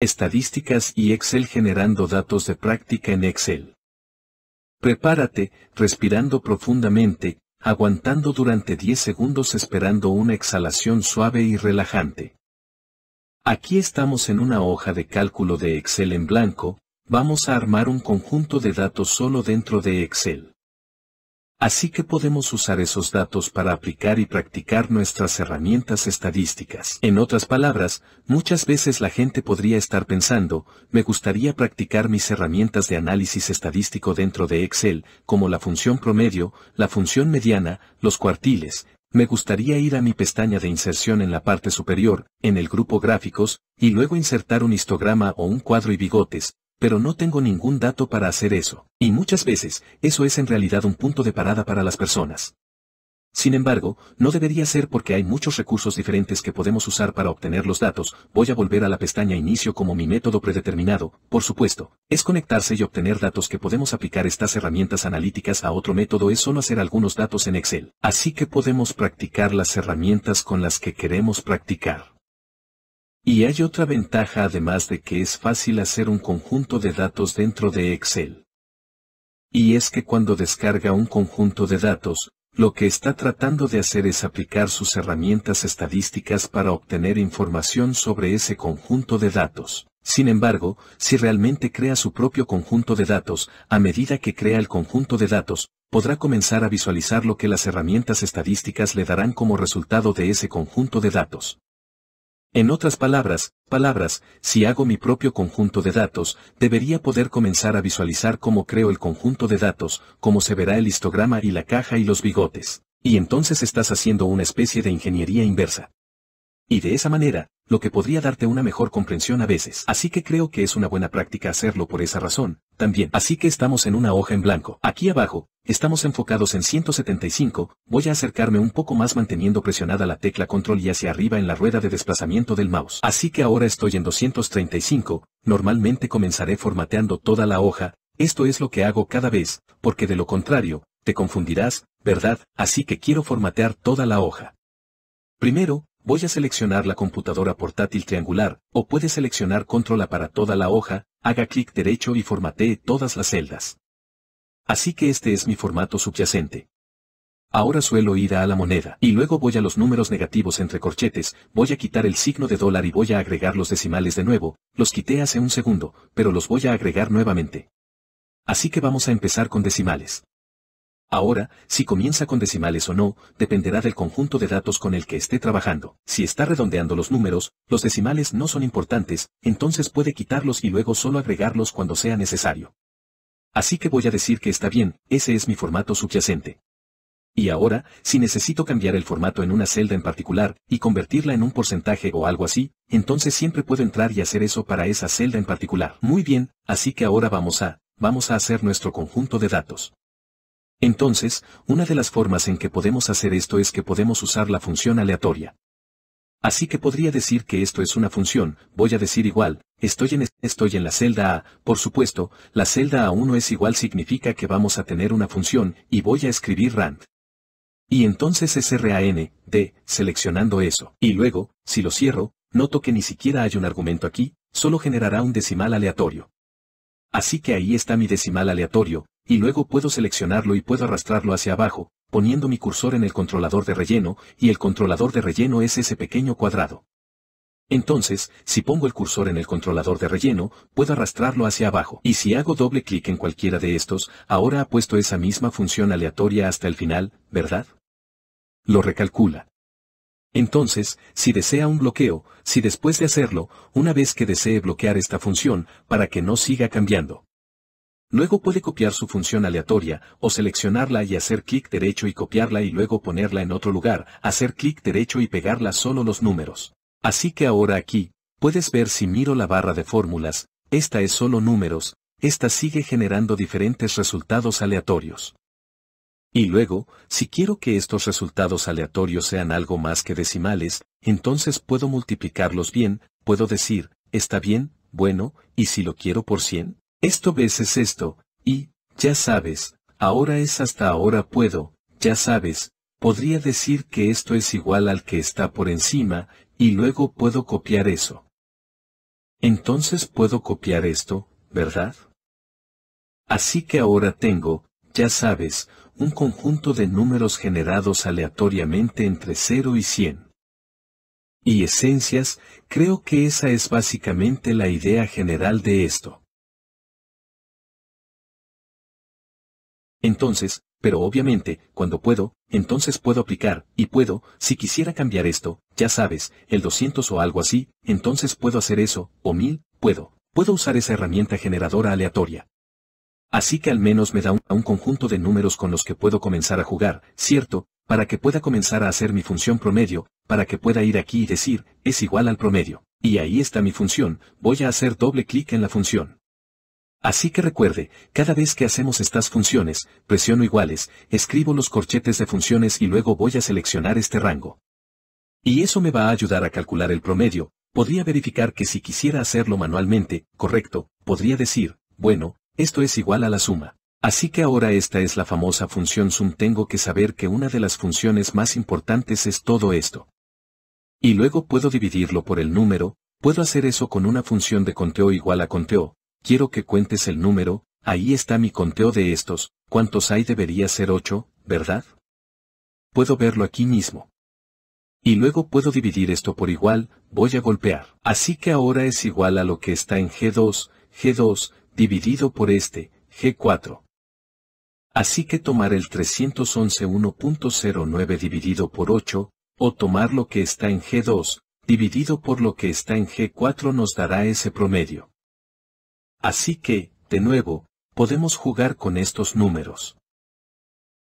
estadísticas y Excel generando datos de práctica en Excel. Prepárate, respirando profundamente, aguantando durante 10 segundos esperando una exhalación suave y relajante. Aquí estamos en una hoja de cálculo de Excel en blanco, vamos a armar un conjunto de datos solo dentro de Excel. Así que podemos usar esos datos para aplicar y practicar nuestras herramientas estadísticas. En otras palabras, muchas veces la gente podría estar pensando, me gustaría practicar mis herramientas de análisis estadístico dentro de Excel, como la función promedio, la función mediana, los cuartiles, me gustaría ir a mi pestaña de inserción en la parte superior, en el grupo gráficos, y luego insertar un histograma o un cuadro y bigotes, pero no tengo ningún dato para hacer eso, y muchas veces, eso es en realidad un punto de parada para las personas. Sin embargo, no debería ser porque hay muchos recursos diferentes que podemos usar para obtener los datos, voy a volver a la pestaña Inicio como mi método predeterminado, por supuesto, es conectarse y obtener datos que podemos aplicar estas herramientas analíticas a otro método es solo hacer algunos datos en Excel, así que podemos practicar las herramientas con las que queremos practicar. Y hay otra ventaja además de que es fácil hacer un conjunto de datos dentro de Excel. Y es que cuando descarga un conjunto de datos, lo que está tratando de hacer es aplicar sus herramientas estadísticas para obtener información sobre ese conjunto de datos. Sin embargo, si realmente crea su propio conjunto de datos, a medida que crea el conjunto de datos, podrá comenzar a visualizar lo que las herramientas estadísticas le darán como resultado de ese conjunto de datos. En otras palabras, palabras, si hago mi propio conjunto de datos, debería poder comenzar a visualizar cómo creo el conjunto de datos, cómo se verá el histograma y la caja y los bigotes. Y entonces estás haciendo una especie de ingeniería inversa. Y de esa manera, lo que podría darte una mejor comprensión a veces. Así que creo que es una buena práctica hacerlo por esa razón, también. Así que estamos en una hoja en blanco. Aquí abajo, estamos enfocados en 175, voy a acercarme un poco más manteniendo presionada la tecla control y hacia arriba en la rueda de desplazamiento del mouse. Así que ahora estoy en 235, normalmente comenzaré formateando toda la hoja, esto es lo que hago cada vez, porque de lo contrario, te confundirás, ¿verdad? Así que quiero formatear toda la hoja. Primero, voy a seleccionar la computadora portátil triangular, o puede seleccionar control A para toda la hoja, haga clic derecho y formatee todas las celdas. Así que este es mi formato subyacente. Ahora suelo ir a la moneda y luego voy a los números negativos entre corchetes, voy a quitar el signo de dólar y voy a agregar los decimales de nuevo, los quité hace un segundo, pero los voy a agregar nuevamente. Así que vamos a empezar con decimales. Ahora, si comienza con decimales o no, dependerá del conjunto de datos con el que esté trabajando. Si está redondeando los números, los decimales no son importantes, entonces puede quitarlos y luego solo agregarlos cuando sea necesario. Así que voy a decir que está bien, ese es mi formato subyacente. Y ahora, si necesito cambiar el formato en una celda en particular, y convertirla en un porcentaje o algo así, entonces siempre puedo entrar y hacer eso para esa celda en particular. Muy bien, así que ahora vamos a, vamos a hacer nuestro conjunto de datos. Entonces, una de las formas en que podemos hacer esto es que podemos usar la función aleatoria. Así que podría decir que esto es una función, voy a decir igual, estoy en, estoy en la celda A, por supuesto, la celda A1 es igual significa que vamos a tener una función, y voy a escribir rand. Y entonces RAN D, seleccionando eso. Y luego, si lo cierro, noto que ni siquiera hay un argumento aquí, solo generará un decimal aleatorio. Así que ahí está mi decimal aleatorio, y mm. luego puedo seleccionarlo y puedo arrastrarlo hacia abajo, poniendo mi cursor en el controlador de relleno, y el controlador de relleno es ese pequeño cuadrado. Entonces, si pongo el cursor en el controlador de relleno, puedo arrastrarlo hacia abajo. Y si hago doble clic en cualquiera de estos, ahora ha puesto esa misma función aleatoria hasta el final, ¿verdad? Lo recalcula. Entonces, si desea un bloqueo, si después de hacerlo, una vez que desee bloquear esta función, para que no siga cambiando. Luego puede copiar su función aleatoria, o seleccionarla y hacer clic derecho y copiarla y luego ponerla en otro lugar, hacer clic derecho y pegarla solo los números. Así que ahora aquí, puedes ver si miro la barra de fórmulas, esta es solo números, esta sigue generando diferentes resultados aleatorios. Y luego, si quiero que estos resultados aleatorios sean algo más que decimales, entonces puedo multiplicarlos bien, puedo decir, está bien, bueno, y si lo quiero por 100, esto veces esto, y, ya sabes, ahora es hasta ahora puedo, ya sabes, podría decir que esto es igual al que está por encima, y luego puedo copiar eso. Entonces puedo copiar esto, ¿verdad? Así que ahora tengo, ya sabes, un conjunto de números generados aleatoriamente entre 0 y 100. Y esencias, creo que esa es básicamente la idea general de esto. Entonces, pero obviamente, cuando puedo, entonces puedo aplicar, y puedo, si quisiera cambiar esto, ya sabes, el 200 o algo así, entonces puedo hacer eso, o 1000, puedo, puedo usar esa herramienta generadora aleatoria. Así que al menos me da un, un, conjunto de números con los que puedo comenzar a jugar, ¿cierto? Para que pueda comenzar a hacer mi función promedio, para que pueda ir aquí y decir, es igual al promedio. Y ahí está mi función, voy a hacer doble clic en la función. Así que recuerde, cada vez que hacemos estas funciones, presiono iguales, escribo los corchetes de funciones y luego voy a seleccionar este rango. Y eso me va a ayudar a calcular el promedio, podría verificar que si quisiera hacerlo manualmente, correcto, podría decir, bueno, esto es igual a la suma. Así que ahora esta es la famosa función sum tengo que saber que una de las funciones más importantes es todo esto. Y luego puedo dividirlo por el número, puedo hacer eso con una función de conteo igual a conteo, Quiero que cuentes el número, ahí está mi conteo de estos, ¿cuántos hay debería ser 8, verdad? Puedo verlo aquí mismo. Y luego puedo dividir esto por igual, voy a golpear. Así que ahora es igual a lo que está en G2, G2, dividido por este, G4. Así que tomar el 311 dividido por 8, o tomar lo que está en G2, dividido por lo que está en G4 nos dará ese promedio. Así que, de nuevo, podemos jugar con estos números.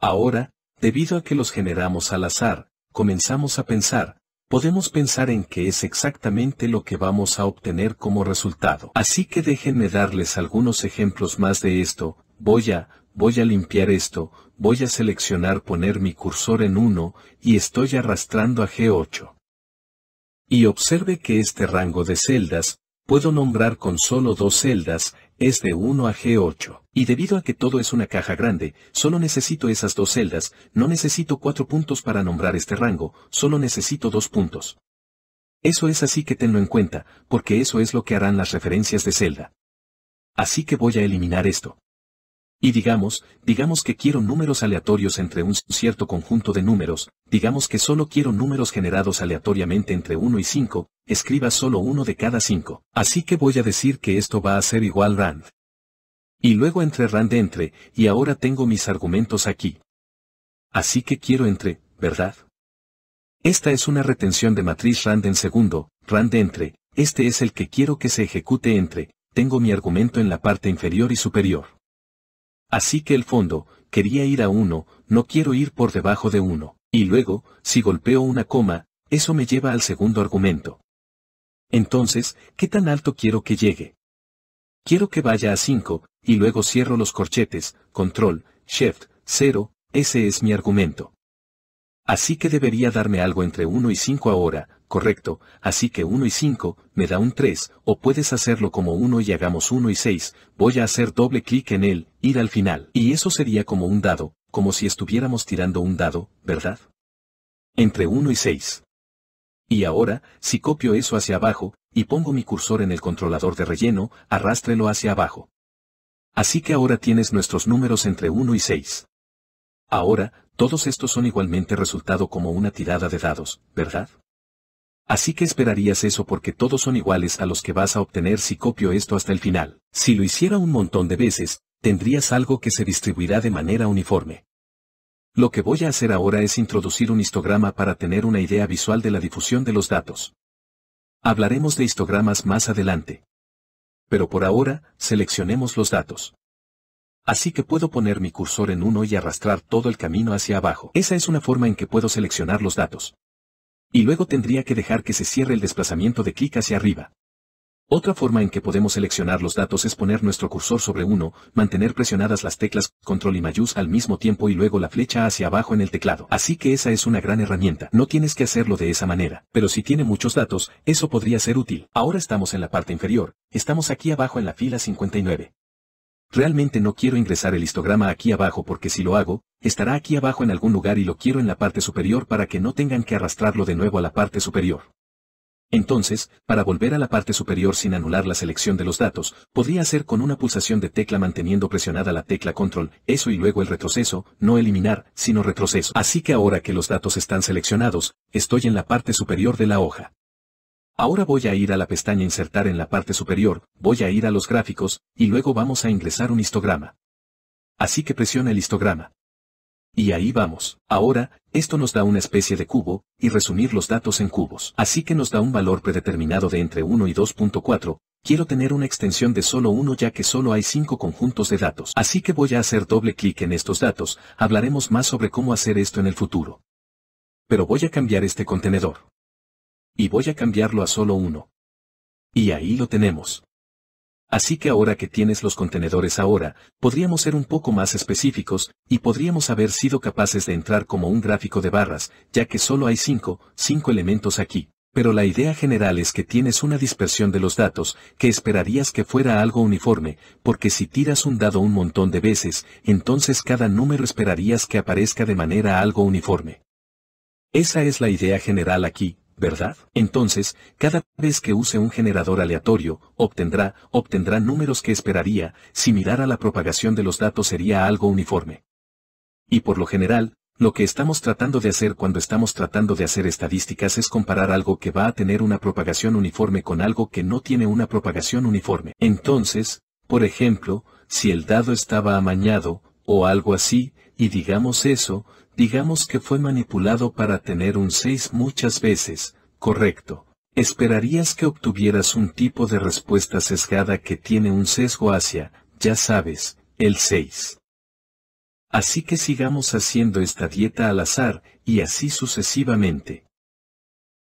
Ahora, debido a que los generamos al azar, comenzamos a pensar, podemos pensar en qué es exactamente lo que vamos a obtener como resultado. Así que déjenme darles algunos ejemplos más de esto, voy a, voy a limpiar esto, voy a seleccionar poner mi cursor en 1, y estoy arrastrando a G8. Y observe que este rango de celdas, puedo nombrar con solo dos celdas, es de 1 a G8. Y debido a que todo es una caja grande, solo necesito esas dos celdas, no necesito cuatro puntos para nombrar este rango, solo necesito dos puntos. Eso es así que tenlo en cuenta, porque eso es lo que harán las referencias de celda. Así que voy a eliminar esto. Y digamos, digamos que quiero números aleatorios entre un cierto conjunto de números, digamos que solo quiero números generados aleatoriamente entre 1 y 5, escriba solo uno de cada 5. Así que voy a decir que esto va a ser igual rand. Y luego entre rand entre, y ahora tengo mis argumentos aquí. Así que quiero entre, ¿verdad? Esta es una retención de matriz rand en segundo, rand entre, este es el que quiero que se ejecute entre, tengo mi argumento en la parte inferior y superior. Así que el fondo, quería ir a 1, no quiero ir por debajo de 1, Y luego, si golpeo una coma, eso me lleva al segundo argumento. Entonces, ¿qué tan alto quiero que llegue? Quiero que vaya a 5, y luego cierro los corchetes, control, shift, 0, ese es mi argumento. Así que debería darme algo entre 1 y 5 ahora, correcto, así que 1 y 5, me da un 3, o puedes hacerlo como 1 y hagamos 1 y 6, voy a hacer doble clic en él, ir al final. Y eso sería como un dado, como si estuviéramos tirando un dado, ¿verdad? Entre 1 y 6. Y ahora, si copio eso hacia abajo, y pongo mi cursor en el controlador de relleno, arrástrelo hacia abajo. Así que ahora tienes nuestros números entre 1 y 6. Ahora, todos estos son igualmente resultado como una tirada de dados, ¿verdad? Así que esperarías eso porque todos son iguales a los que vas a obtener si copio esto hasta el final. Si lo hiciera un montón de veces, tendrías algo que se distribuirá de manera uniforme. Lo que voy a hacer ahora es introducir un histograma para tener una idea visual de la difusión de los datos. Hablaremos de histogramas más adelante. Pero por ahora, seleccionemos los datos. Así que puedo poner mi cursor en uno y arrastrar todo el camino hacia abajo. Esa es una forma en que puedo seleccionar los datos. Y luego tendría que dejar que se cierre el desplazamiento de clic hacia arriba. Otra forma en que podemos seleccionar los datos es poner nuestro cursor sobre uno, mantener presionadas las teclas control y mayús al mismo tiempo y luego la flecha hacia abajo en el teclado. Así que esa es una gran herramienta. No tienes que hacerlo de esa manera, pero si tiene muchos datos, eso podría ser útil. Ahora estamos en la parte inferior, estamos aquí abajo en la fila 59. Realmente no quiero ingresar el histograma aquí abajo porque si lo hago, estará aquí abajo en algún lugar y lo quiero en la parte superior para que no tengan que arrastrarlo de nuevo a la parte superior. Entonces, para volver a la parte superior sin anular la selección de los datos, podría hacer con una pulsación de tecla manteniendo presionada la tecla control, eso y luego el retroceso, no eliminar, sino retroceso. Así que ahora que los datos están seleccionados, estoy en la parte superior de la hoja. Ahora voy a ir a la pestaña Insertar en la parte superior, voy a ir a los gráficos, y luego vamos a ingresar un histograma. Así que presiona el histograma. Y ahí vamos. Ahora, esto nos da una especie de cubo, y resumir los datos en cubos. Así que nos da un valor predeterminado de entre 1 y 2.4, quiero tener una extensión de solo 1 ya que solo hay 5 conjuntos de datos. Así que voy a hacer doble clic en estos datos, hablaremos más sobre cómo hacer esto en el futuro. Pero voy a cambiar este contenedor y voy a cambiarlo a solo uno. Y ahí lo tenemos. Así que ahora que tienes los contenedores ahora, podríamos ser un poco más específicos, y podríamos haber sido capaces de entrar como un gráfico de barras, ya que solo hay 5, 5 elementos aquí. Pero la idea general es que tienes una dispersión de los datos, que esperarías que fuera algo uniforme, porque si tiras un dado un montón de veces, entonces cada número esperarías que aparezca de manera algo uniforme. Esa es la idea general aquí, ¿verdad? Entonces, cada vez que use un generador aleatorio, obtendrá, obtendrá números que esperaría, si mirara la propagación de los datos sería algo uniforme. Y por lo general, lo que estamos tratando de hacer cuando estamos tratando de hacer estadísticas es comparar algo que va a tener una propagación uniforme con algo que no tiene una propagación uniforme. Entonces, por ejemplo, si el dado estaba amañado, o algo así, y digamos eso, digamos que fue manipulado para tener un 6 muchas veces, correcto. Esperarías que obtuvieras un tipo de respuesta sesgada que tiene un sesgo hacia, ya sabes, el 6. Así que sigamos haciendo esta dieta al azar, y así sucesivamente.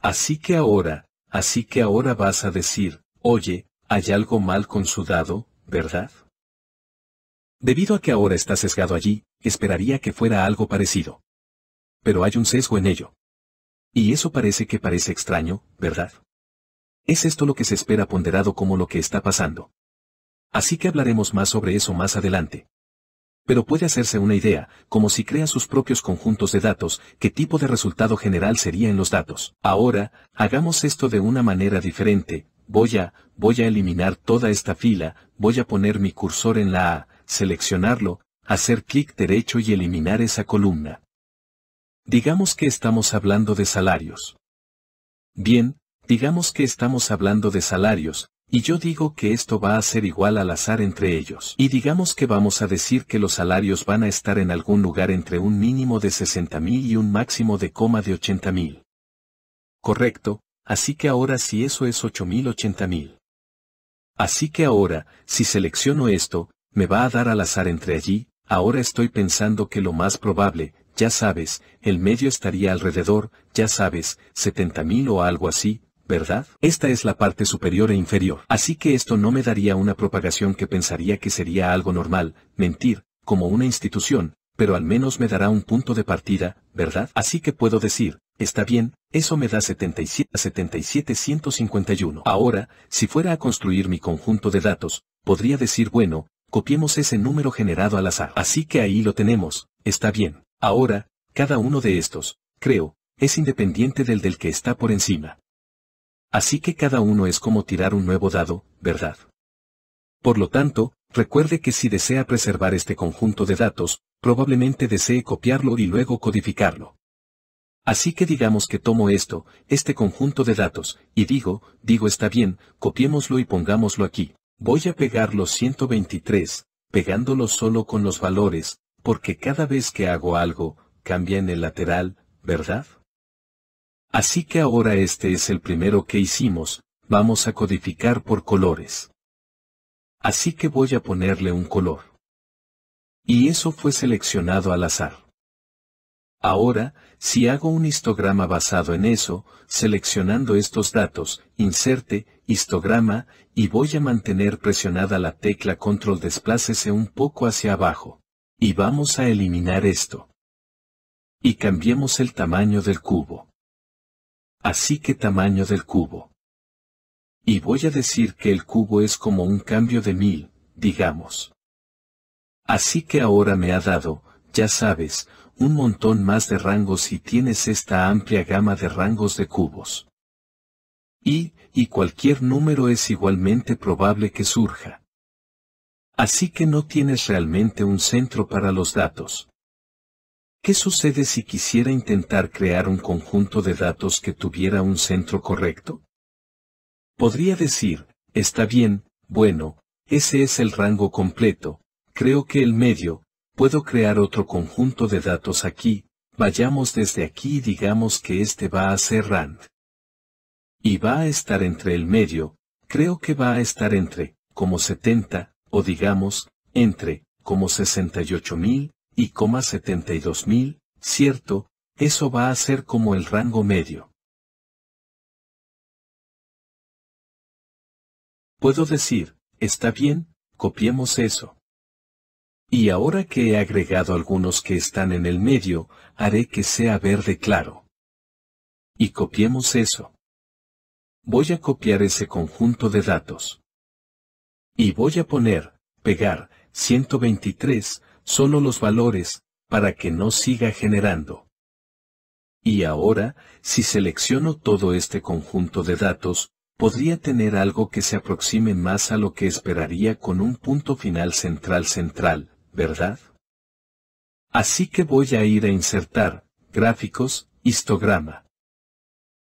Así que ahora, así que ahora vas a decir, oye, hay algo mal con su dado, ¿verdad? Debido a que ahora está sesgado allí, esperaría que fuera algo parecido. Pero hay un sesgo en ello. Y eso parece que parece extraño, ¿verdad? Es esto lo que se espera ponderado como lo que está pasando. Así que hablaremos más sobre eso más adelante. Pero puede hacerse una idea, como si crea sus propios conjuntos de datos, qué tipo de resultado general sería en los datos. Ahora, hagamos esto de una manera diferente, voy a, voy a eliminar toda esta fila, voy a poner mi cursor en la A, seleccionarlo, hacer clic derecho y eliminar esa columna. Digamos que estamos hablando de salarios. Bien, digamos que estamos hablando de salarios, y yo digo que esto va a ser igual al azar entre ellos. Y digamos que vamos a decir que los salarios van a estar en algún lugar entre un mínimo de 60.000 y un máximo de coma de 80.000. Correcto, así que ahora si eso es 8.000 80.000. Así que ahora, si selecciono esto, me va a dar al azar entre allí, Ahora estoy pensando que lo más probable, ya sabes, el medio estaría alrededor, ya sabes, 70.000 o algo así, ¿verdad? Esta es la parte superior e inferior. Así que esto no me daría una propagación que pensaría que sería algo normal, mentir, como una institución, pero al menos me dará un punto de partida, ¿verdad? Así que puedo decir, está bien, eso me da 77 a 7751. Ahora, si fuera a construir mi conjunto de datos, podría decir bueno, copiemos ese número generado al azar. Así que ahí lo tenemos, está bien. Ahora, cada uno de estos, creo, es independiente del del que está por encima. Así que cada uno es como tirar un nuevo dado, ¿verdad? Por lo tanto, recuerde que si desea preservar este conjunto de datos, probablemente desee copiarlo y luego codificarlo. Así que digamos que tomo esto, este conjunto de datos, y digo, digo está bien, copiémoslo y pongámoslo aquí. Voy a pegar los 123, pegándolo solo con los valores, porque cada vez que hago algo, cambia en el lateral, ¿verdad? Así que ahora este es el primero que hicimos, vamos a codificar por colores. Así que voy a ponerle un color. Y eso fue seleccionado al azar. Ahora, si hago un histograma basado en eso, seleccionando estos datos, inserte, histograma, y voy a mantener presionada la tecla control desplácese un poco hacia abajo. Y vamos a eliminar esto. Y cambiemos el tamaño del cubo. Así que tamaño del cubo. Y voy a decir que el cubo es como un cambio de mil, digamos. Así que ahora me ha dado, ya sabes, un montón más de rangos y tienes esta amplia gama de rangos de cubos. Y, y cualquier número es igualmente probable que surja. Así que no tienes realmente un centro para los datos. ¿Qué sucede si quisiera intentar crear un conjunto de datos que tuviera un centro correcto? Podría decir, está bien, bueno, ese es el rango completo, creo que el medio, puedo crear otro conjunto de datos aquí, vayamos desde aquí y digamos que este va a ser rand. Y va a estar entre el medio, creo que va a estar entre, como 70, o digamos, entre, como 68.000, y coma 72.000, ¿cierto? Eso va a ser como el rango medio. Puedo decir, está bien, copiemos eso. Y ahora que he agregado algunos que están en el medio, haré que sea verde claro. Y copiemos eso. Voy a copiar ese conjunto de datos. Y voy a poner, pegar, 123, solo los valores, para que no siga generando. Y ahora, si selecciono todo este conjunto de datos, podría tener algo que se aproxime más a lo que esperaría con un punto final central central, ¿verdad? Así que voy a ir a insertar, gráficos, histograma.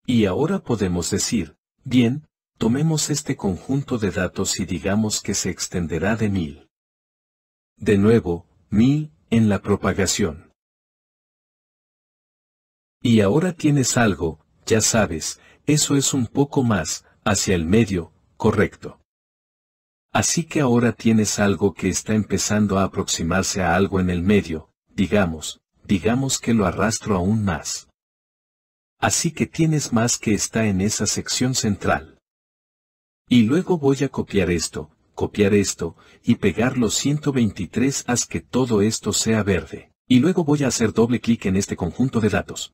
Y ahora podemos decir, bien, tomemos este conjunto de datos y digamos que se extenderá de 1000. De nuevo, mil, en la propagación. Y ahora tienes algo, ya sabes, eso es un poco más, hacia el medio, correcto. Así que ahora tienes algo que está empezando a aproximarse a algo en el medio, digamos, digamos que lo arrastro aún más. Así que tienes más que está en esa sección central. Y luego voy a copiar esto, copiar esto, y pegar los 123 haz que todo esto sea verde. Y luego voy a hacer doble clic en este conjunto de datos.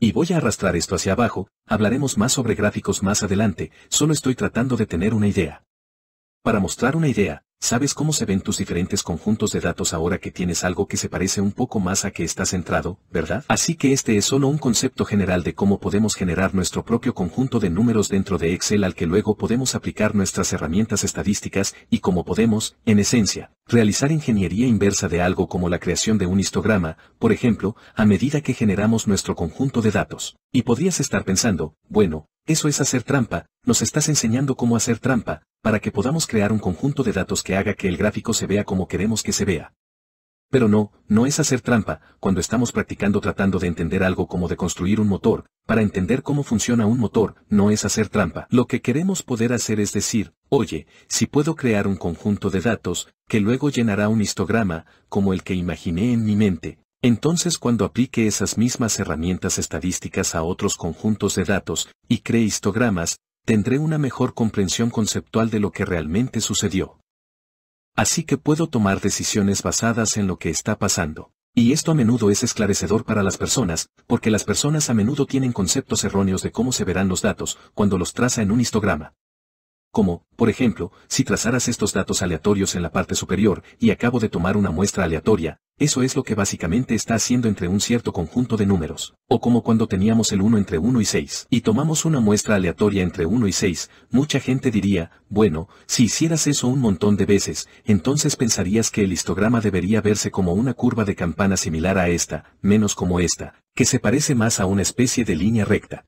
Y voy a arrastrar esto hacia abajo, hablaremos más sobre gráficos más adelante, solo estoy tratando de tener una idea. Para mostrar una idea, ¿sabes cómo se ven tus diferentes conjuntos de datos ahora que tienes algo que se parece un poco más a que estás centrado, verdad? Así que este es solo un concepto general de cómo podemos generar nuestro propio conjunto de números dentro de Excel al que luego podemos aplicar nuestras herramientas estadísticas y cómo podemos, en esencia, realizar ingeniería inversa de algo como la creación de un histograma, por ejemplo, a medida que generamos nuestro conjunto de datos. Y podrías estar pensando, bueno, eso es hacer trampa, nos estás enseñando cómo hacer trampa, para que podamos crear un conjunto de datos que haga que el gráfico se vea como queremos que se vea. Pero no, no es hacer trampa, cuando estamos practicando tratando de entender algo como de construir un motor, para entender cómo funciona un motor, no es hacer trampa. Lo que queremos poder hacer es decir, oye, si puedo crear un conjunto de datos, que luego llenará un histograma, como el que imaginé en mi mente, entonces cuando aplique esas mismas herramientas estadísticas a otros conjuntos de datos, y cree histogramas, tendré una mejor comprensión conceptual de lo que realmente sucedió. Así que puedo tomar decisiones basadas en lo que está pasando. Y esto a menudo es esclarecedor para las personas, porque las personas a menudo tienen conceptos erróneos de cómo se verán los datos cuando los traza en un histograma como, por ejemplo, si trazaras estos datos aleatorios en la parte superior, y acabo de tomar una muestra aleatoria, eso es lo que básicamente está haciendo entre un cierto conjunto de números, o como cuando teníamos el 1 entre 1 y 6, y tomamos una muestra aleatoria entre 1 y 6, mucha gente diría, bueno, si hicieras eso un montón de veces, entonces pensarías que el histograma debería verse como una curva de campana similar a esta, menos como esta, que se parece más a una especie de línea recta.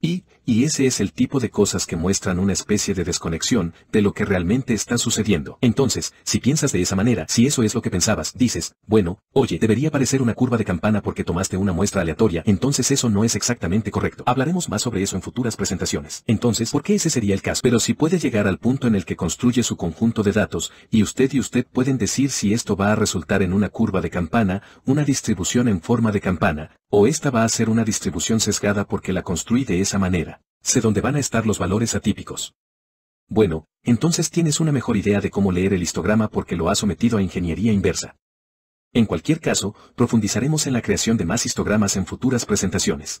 Y, y ese es el tipo de cosas que muestran una especie de desconexión de lo que realmente está sucediendo. Entonces, si piensas de esa manera, si eso es lo que pensabas, dices, bueno, oye, debería parecer una curva de campana porque tomaste una muestra aleatoria, entonces eso no es exactamente correcto. Hablaremos más sobre eso en futuras presentaciones. Entonces, ¿por qué ese sería el caso? Pero si puede llegar al punto en el que construye su conjunto de datos, y usted y usted pueden decir si esto va a resultar en una curva de campana, una distribución en forma de campana, o esta va a ser una distribución sesgada porque la construí de esa manera. Sé dónde van a estar los valores atípicos. Bueno, entonces tienes una mejor idea de cómo leer el histograma porque lo has sometido a ingeniería inversa. En cualquier caso, profundizaremos en la creación de más histogramas en futuras presentaciones.